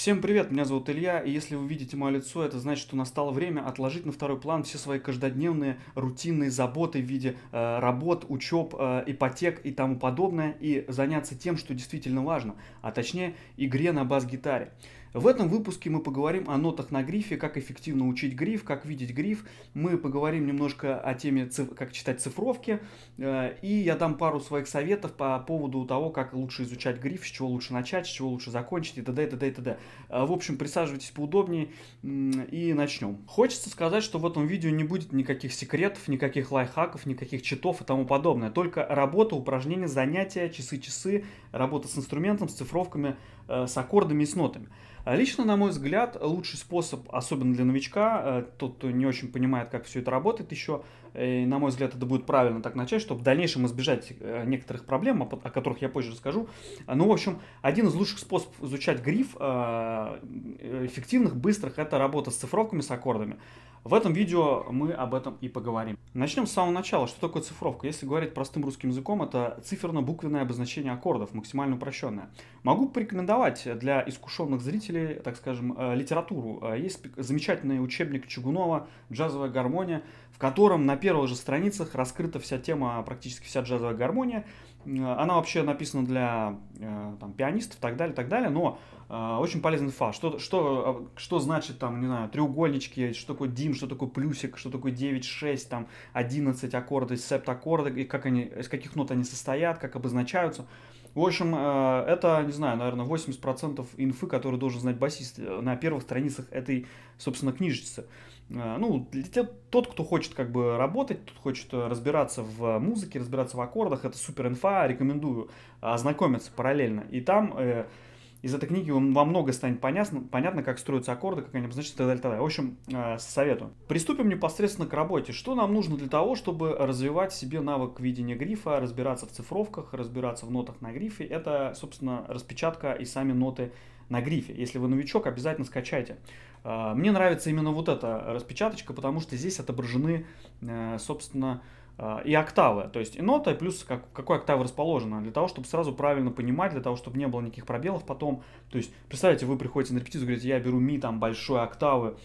Всем привет, меня зовут Илья, и если вы видите мое лицо, это значит, что настало время отложить на второй план все свои каждодневные рутинные заботы в виде э, работ, учеб, э, ипотек и тому подобное, и заняться тем, что действительно важно, а точнее игре на бас-гитаре. В этом выпуске мы поговорим о нотах на грифе, как эффективно учить гриф, как видеть гриф. Мы поговорим немножко о теме, как читать цифровки. Э, и я дам пару своих советов по поводу того, как лучше изучать гриф, с чего лучше начать, с чего лучше закончить и т.д. и т.д. и т.д. Э, в общем, присаживайтесь поудобнее и начнем. Хочется сказать, что в этом видео не будет никаких секретов, никаких лайфхаков, никаких читов и тому подобное. Только работа, упражнения, занятия, часы-часы, работа с инструментом, с цифровками – Э, с аккордами и с нотами. Э, лично, на мой взгляд, лучший способ, особенно для новичка, э, тот, кто не очень понимает, как все это работает еще, на мой взгляд, это будет правильно так начать, чтобы в дальнейшем избежать некоторых проблем, о которых я позже расскажу. Ну, в общем, один из лучших способов изучать гриф эффективных, быстрых, это работа с цифровками, с аккордами. В этом видео мы об этом и поговорим. Начнем с самого начала. Что такое цифровка? Если говорить простым русским языком, это циферно-буквенное обозначение аккордов, максимально упрощенное. Могу порекомендовать для искушенных зрителей, так скажем, э, литературу. Э, есть замечательный учебник Чугунова «Джазовая гармония», в котором на первых же страницах раскрыта вся тема, практически вся джазовая гармония. Э, она вообще написана для там, пианистов и так далее, так далее, но а, очень полезная инфа Что, что, а, что значит там, не знаю, треугольнички, что такое дим, что такое плюсик, что такое 9, 6, там 11 аккорды, септ-аккорды, и как они, из каких нот они состоят, как обозначаются. В общем, э, это, не знаю, наверное, 80% инфы, которые должен знать басист э, на первых страницах этой, собственно, книжечки. Э, ну, для тот, кто хочет как бы работать, тот хочет разбираться в музыке, разбираться в аккордах, это супер инфа, рекомендую ознакомиться параллельно. И там из этой книги вам много станет понятно, понятно, как строятся аккорды, как они обозначены и так далее. так далее. В общем, э, советую. Приступим непосредственно к работе. Что нам нужно для того, чтобы развивать себе навык видения грифа, разбираться в цифровках, разбираться в нотах на грифе? Это, собственно, распечатка и сами ноты на грифе. Если вы новичок, обязательно скачайте. Э, мне нравится именно вот эта распечаточка, потому что здесь отображены, э, собственно, а, и октавы, то есть и нота, плюс как, какой октава расположена, для того, чтобы сразу правильно понимать, для того, чтобы не было никаких пробелов потом. То есть, представьте, вы приходите на репетицию, говорите, я беру ми там большой октавы,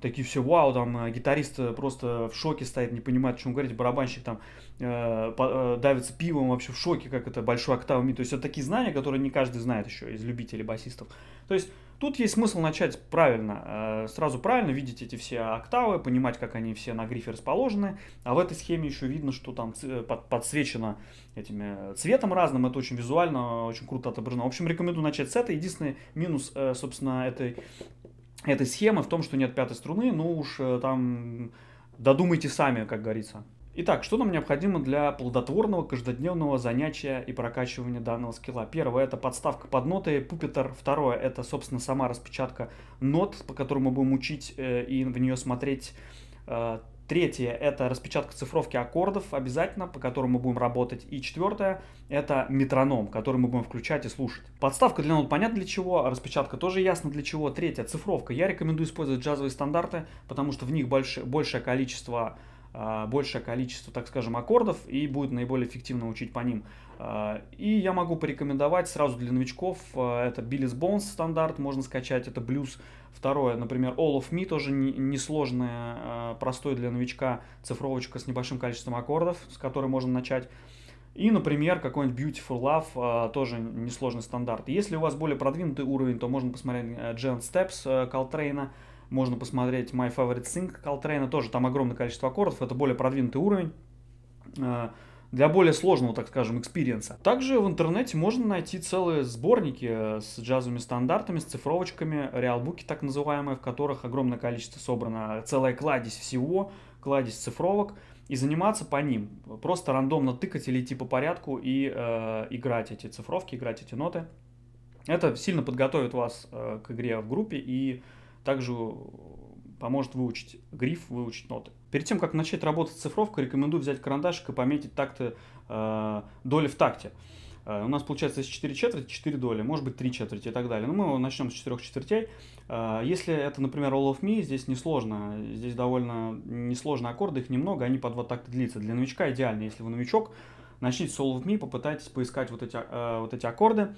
такие все, вау, там э, гитарист э, просто в шоке стоит, не понимает, о чем говорить, барабанщик там э, э, давится пивом, вообще в шоке, как это большой октава ми. То есть, это такие знания, которые не каждый знает еще из любителей басистов. То есть, Тут есть смысл начать правильно, э, сразу правильно видеть эти все октавы, понимать, как они все на грифе расположены. А в этой схеме еще видно, что там э, подсвечено этими цветом разным. Это очень визуально, очень круто отображено. В общем, рекомендую начать с этой. Единственный минус, э, собственно, этой, этой схемы в том, что нет пятой струны. Ну уж там додумайте сами, как говорится. Итак, что нам необходимо для плодотворного каждодневного занятия и прокачивания данного скилла? Первое – это подставка под ноты, пупитер. Второе – это, собственно, сама распечатка нот, по которой мы будем учить э, и в нее смотреть. Э, третье – это распечатка цифровки аккордов обязательно, по которому мы будем работать. И четвертое – это метроном, который мы будем включать и слушать. Подставка для нот понятна для чего, а распечатка тоже ясна для чего. Третье – цифровка. Я рекомендую использовать джазовые стандарты, потому что в них больше большее количество а, большее количество, так скажем, аккордов и будет наиболее эффективно учить по ним. А, и я могу порекомендовать сразу для новичков, а, это Billy's Bones стандарт, можно скачать, это блюз. Второе, например, All of Me, тоже несложное, простое для новичка цифровочка с небольшим количеством аккордов, с которой можно начать. И, например, какой-нибудь Beautiful Love, тоже несложный стандарт. Если у вас более продвинутый уровень, то можно посмотреть э, Giant Steps Колтрейна, э, можно посмотреть My Favorite Thing Coltrane, тоже там огромное количество аккордов, это более продвинутый уровень э, для более сложного, так скажем, экспириенса. Также в интернете можно найти целые сборники э, с джазовыми стандартами, с цифровочками, реалбуки так называемые, в которых огромное количество собрано, целая кладезь всего, кладезь цифровок, и заниматься по ним. Просто рандомно тыкать или идти по порядку и э, играть эти цифровки, играть эти ноты. Это сильно подготовит вас э, к игре в группе и также э, поможет выучить гриф, выучить ноты. Перед тем, как начать работать с цифровкой, рекомендую взять карандашик и пометить такты, э, доли в такте. Э, у нас получается есть 4 четверти, 4 доли, может быть 3 четверти и так далее. Но мы начнем с 4 четвертей. Э, если это, например, All of Me, здесь несложно. Здесь довольно несложные аккорды, их немного, они по 2 такта длится. Для новичка идеально, если вы новичок, начните с All of Me, попытайтесь поискать вот эти, э, вот эти аккорды.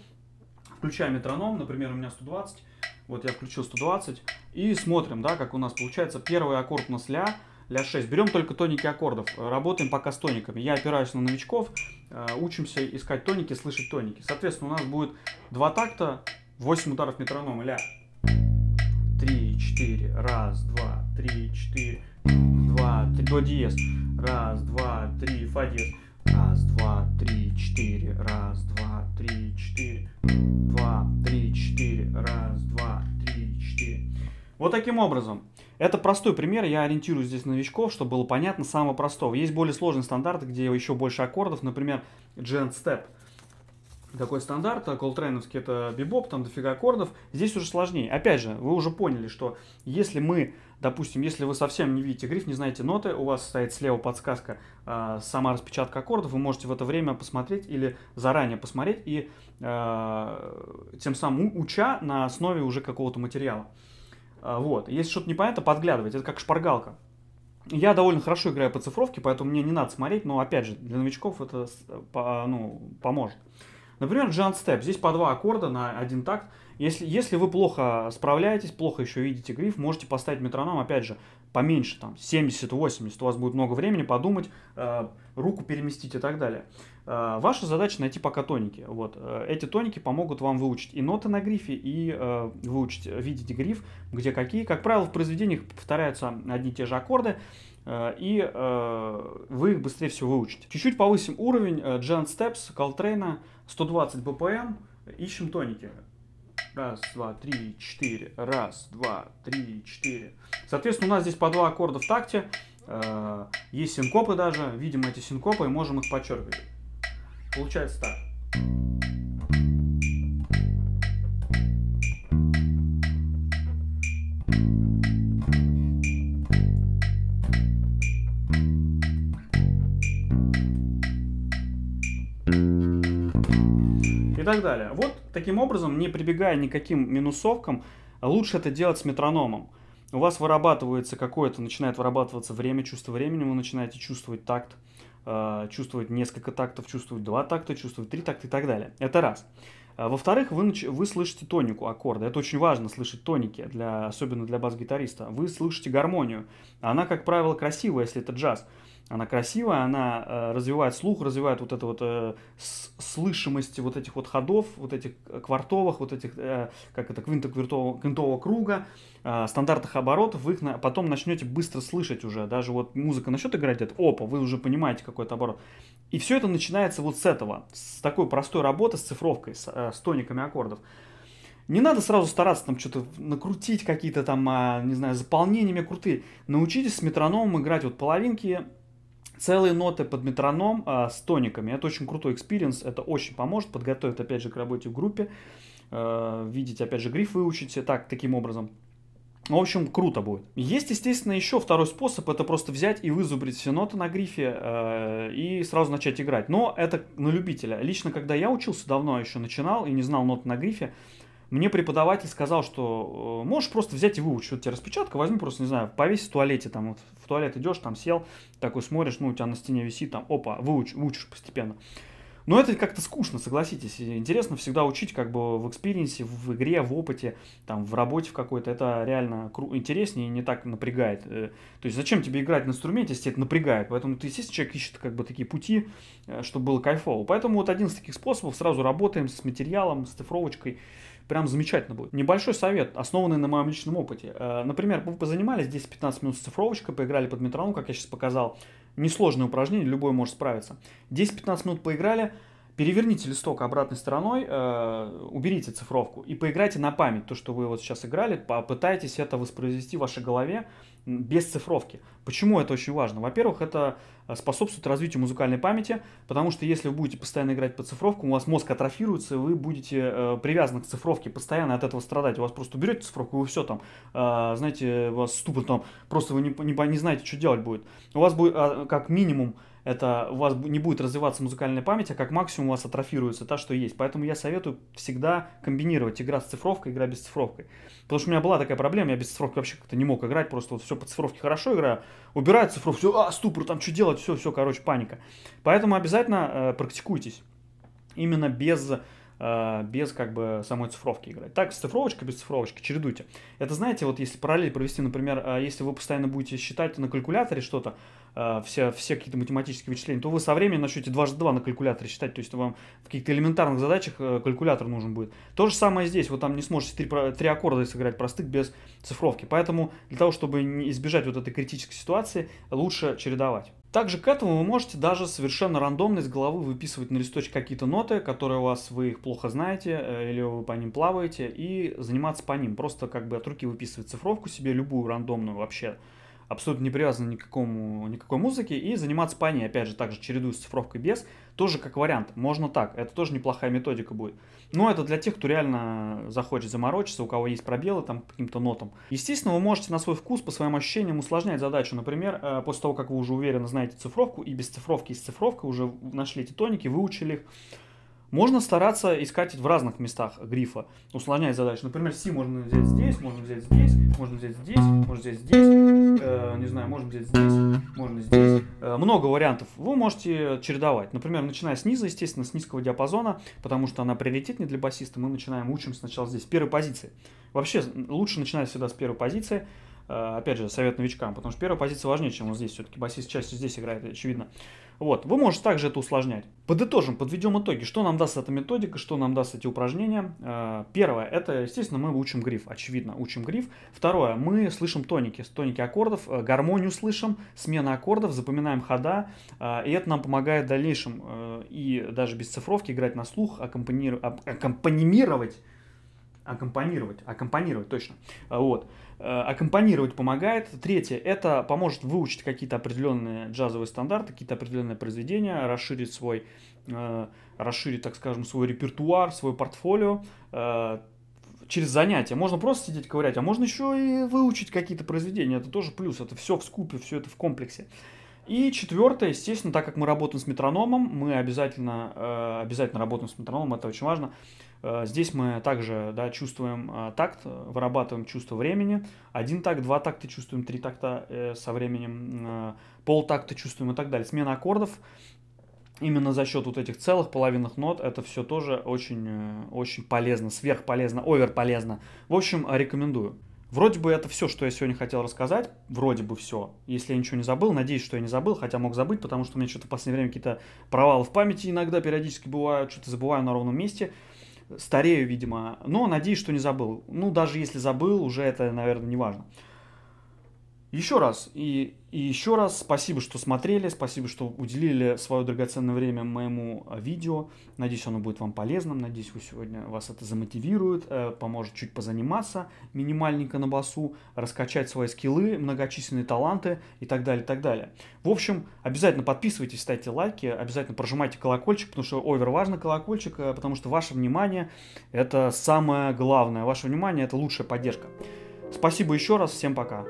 Включая метроном, например, у меня 120, вот я включил 120 и смотрим, да, как у нас получается первый аккорд у нас ля, ля 6. Берем только тоники аккордов, э, работаем пока с тониками. Я опираюсь на новичков, э, учимся искать тоники, слышать тоники. Соответственно, у нас будет два такта, 8 ударов метронома, ля. 3, 4, раз, два, три, четыре, два, три, до диез. Раз, два, три, фа диез. Раз, два, три, четыре, раз. Вот таким образом. Это простой пример, я ориентирую здесь новичков, чтобы было понятно самого простого. Есть более сложные стандарты, где еще больше аккордов, например, Gent Step. Такой стандарт, колтрейновский э, это бибоп, там дофига аккордов. Здесь уже сложнее. Опять же, вы уже поняли, что если мы, допустим, если вы совсем не видите гриф, не знаете ноты, у вас стоит слева подсказка, э, сама распечатка аккордов, вы можете в это время посмотреть или заранее посмотреть и э, тем самым уча на основе уже какого-то материала. А, вот. Если что-то непонятно, подглядывать. Это как шпаргалка. Я довольно хорошо играю по цифровке, поэтому мне не надо смотреть, но, опять же, для новичков это ну, поможет. Например, джант степ. Здесь по два аккорда на один такт. Если, если вы плохо справляетесь, плохо еще видите гриф, можете поставить метроном, опять же, поменьше, там, 70-80, у вас будет много времени подумать, э, руку переместить и так далее. Э, ваша задача найти пока тоники. Вот. Э, эти тоники помогут вам выучить и ноты на грифе, и э, выучить, видеть гриф, где какие. Как правило, в произведениях повторяются одни и те же аккорды, Э, и э, вы их быстрее всего выучите. Чуть-чуть повысим уровень э, Giant Steps, Колтрейна, 120 BPM, ищем тоники. Раз, два, три, четыре. Раз, два, три, четыре. Соответственно, у нас здесь по два аккорда в такте. Есть синкопы даже. Видим эти синкопы и можем их подчеркивать. Получается так. так далее. Вот таким образом, не прибегая никаким минусовкам, лучше это делать с метрономом. У вас вырабатывается какое-то, начинает вырабатываться время, чувство времени, вы начинаете чувствовать такт, э, чувствовать несколько тактов, чувствовать два такта, чувствовать три такта и так далее. Это раз. Э, во-вторых, вы, вы слышите тонику аккорда. Это очень важно, слышать тоники, для, особенно для бас-гитариста. Вы слышите гармонию. Она, как правило, красивая, если это джаз она красивая, она э, развивает слух, развивает вот эту вот э, слышимость вот этих вот ходов, вот этих э, квартовых, вот этих, э, как это, квинто-квинтового квинтового круга, э, стандартных оборотов, вы их на, потом начнете быстро слышать уже, даже вот музыка начнет играть, это опа, вы уже понимаете какой-то оборот. И все это начинается вот с этого, с такой простой работы, с цифровкой, с, э, с тониками аккордов. Не надо сразу стараться там что-то накрутить какие-то там, а, не знаю, заполнениями крутые. Научитесь с метрономом играть вот половинки, целые ноты под метроном а, с тониками. Это очень крутой экспириенс, это очень поможет, подготовит, опять же, к работе в группе, а, видеть, опять же, гриф выучите э, так, таким образом. В общем, круто будет. Есть, естественно, еще второй способ, это просто взять и вызубрить все ноты на грифе э, и сразу начать играть. Но это на любителя. Лично, когда я учился давно, еще начинал и не знал нот на грифе, мне преподаватель сказал, что э, можешь просто взять и выучить, вот тебе распечатка, возьми просто, не знаю, повесь в туалете, там, вот, в туалет идешь, там, сел, такой смотришь, ну, у тебя на стене висит, там, опа, выуч, выучишь постепенно. Но это как-то скучно, согласитесь. Интересно всегда учить как бы в экспириенсе, в игре, в опыте, там, в работе в какой-то. Это реально интереснее и не так напрягает. Э, то есть зачем тебе играть на инструменте, если это напрягает? Поэтому ты, естественно, человек ищет как бы такие пути, э, чтобы было кайфово. Поэтому вот один из таких способов сразу работаем с материалом, с цифровочкой прям замечательно будет. Небольшой совет, основанный на моем личном опыте. Э, например, вы позанимались 10-15 минут с цифровочкой, поиграли под метроном, ну, как я сейчас показал. Несложное упражнение, любой может справиться. 10-15 минут поиграли, переверните листок обратной стороной, э, уберите цифровку и поиграйте на память то, что вы вот сейчас играли, попытайтесь это воспроизвести в вашей голове без цифровки. Почему это очень важно? Во-первых, это э, способствует развитию музыкальной памяти, потому что если вы будете постоянно играть по цифровку, у вас мозг атрофируется, вы будете э, привязаны к цифровке, постоянно от этого страдать. У вас просто уберете цифровку, и вы все там, э, знаете, у вас ступор там, просто вы не, не, не знаете, что делать будет. У вас будет э, как минимум это у вас не будет развиваться музыкальная память, а как максимум у вас атрофируется та, что есть. Поэтому я советую всегда комбинировать игра с цифровкой, игра без цифровкой. Потому что у меня была такая проблема, я без цифровки вообще как-то не мог играть, просто вот все по цифровке хорошо играю, убираю цифровку, все, а, ступор, там что делать, все, все, короче, паника. Поэтому обязательно э, практикуйтесь. Именно без Э, без как бы самой цифровки играть. Так, с цифровочкой, без цифровочки, чередуйте. Это, знаете, вот если параллель провести, например, э, если вы постоянно будете считать на калькуляторе что-то, э, все, все какие-то математические вычисления, то вы со временем начнете дважды два на калькуляторе считать, то есть вам в каких-то элементарных задачах калькулятор нужен будет. То же самое здесь, вы там не сможете три, три аккорда сыграть простых без цифровки, поэтому для того, чтобы избежать вот этой критической ситуации, лучше чередовать. Также к этому вы можете даже совершенно рандомно из головы выписывать на листочке какие-то ноты, которые у вас вы их плохо знаете э, или вы по ним плаваете, и заниматься по ним. Просто как бы от руки выписывать цифровку себе, любую рандомную вообще, абсолютно не привязаны ни к какому, никакой музыке, и заниматься по ней, опять же, также чередую с цифровкой без, тоже как вариант, можно так, это тоже неплохая методика будет. Но это для тех, кто реально захочет заморочиться, у кого есть пробелы там по каким-то нотам. Естественно, вы можете на свой вкус, по своим ощущениям усложнять задачу. Например, э, после того, как вы уже уверенно знаете цифровку, и без цифровки, и с цифровкой уже нашли эти тоники, выучили их, можно стараться искать в разных местах грифа, усложнять задачу. Например, си можно взять здесь, можно взять здесь, можно взять здесь, можно взять здесь, э, не знаю, можно взять здесь, можно здесь. Э, много вариантов. Вы можете чередовать. Например, начиная снизу, естественно, с низкого диапазона, потому что она приоритетнее для басиста, мы начинаем, учим сначала здесь, с первой позиции. Вообще, лучше начинать всегда с первой позиции. Э, опять же, совет новичкам, потому что первая позиция важнее, чем вот здесь. Все-таки басист чаще здесь играет, очевидно. Вот, вы можете также это усложнять. Подытожим, подведем итоги. Что нам даст эта методика, что нам даст эти упражнения? Э, первое, это, естественно, мы учим гриф, очевидно, учим гриф. Второе, мы слышим тоники, тоники аккордов, э, гармонию слышим, смена аккордов, запоминаем хода, и это нам помогает в дальнейшем и даже без цифровки играть на слух, аккомпанимировать Аккомпанировать, аккомпанировать, точно. А, вот. Э, аккомпанировать помогает. Третье, это поможет выучить какие-то определенные джазовые стандарты, какие-то определенные произведения, расширить свой, э, расширить, так скажем, свой репертуар, свой портфолио э, через занятия. Можно просто сидеть ковырять, а можно еще и выучить какие-то произведения. Это тоже плюс, это все в скупе, все это в комплексе. И четвертое, естественно, так как мы работаем с метрономом, мы обязательно, э, обязательно работаем с метрономом, это очень важно. Э, здесь мы также да, чувствуем э, такт, вырабатываем чувство времени. Один такт, два такта чувствуем, три такта со временем, пол такта чувствуем и так далее. Смена аккордов именно за счет вот этих целых половинных нот это все тоже очень, очень полезно, сверхполезно, оверполезно. В общем, рекомендую. Вроде бы это все, что я сегодня хотел рассказать. Вроде бы все. Если я ничего не забыл, надеюсь, что я не забыл, хотя мог забыть, потому что у меня что-то в последнее время какие-то провалы в памяти иногда периодически бывают, что-то забываю на ровном месте. Старею, видимо. Но надеюсь, что не забыл. Ну, даже если забыл, уже это, наверное, не важно. Еще раз и, и еще раз спасибо, что смотрели, спасибо, что уделили свое драгоценное время моему а, видео. Надеюсь, оно будет вам полезным, надеюсь, вы сегодня вас это замотивирует, э, поможет чуть позаниматься минимальненько на басу, раскачать свои скиллы, многочисленные таланты и так далее, и так далее. В общем, обязательно подписывайтесь, ставьте лайки, обязательно прожимайте колокольчик, потому что овер важно колокольчик, э, потому что ваше внимание это самое главное, ваше внимание это лучшая поддержка. Спасибо еще раз, всем пока.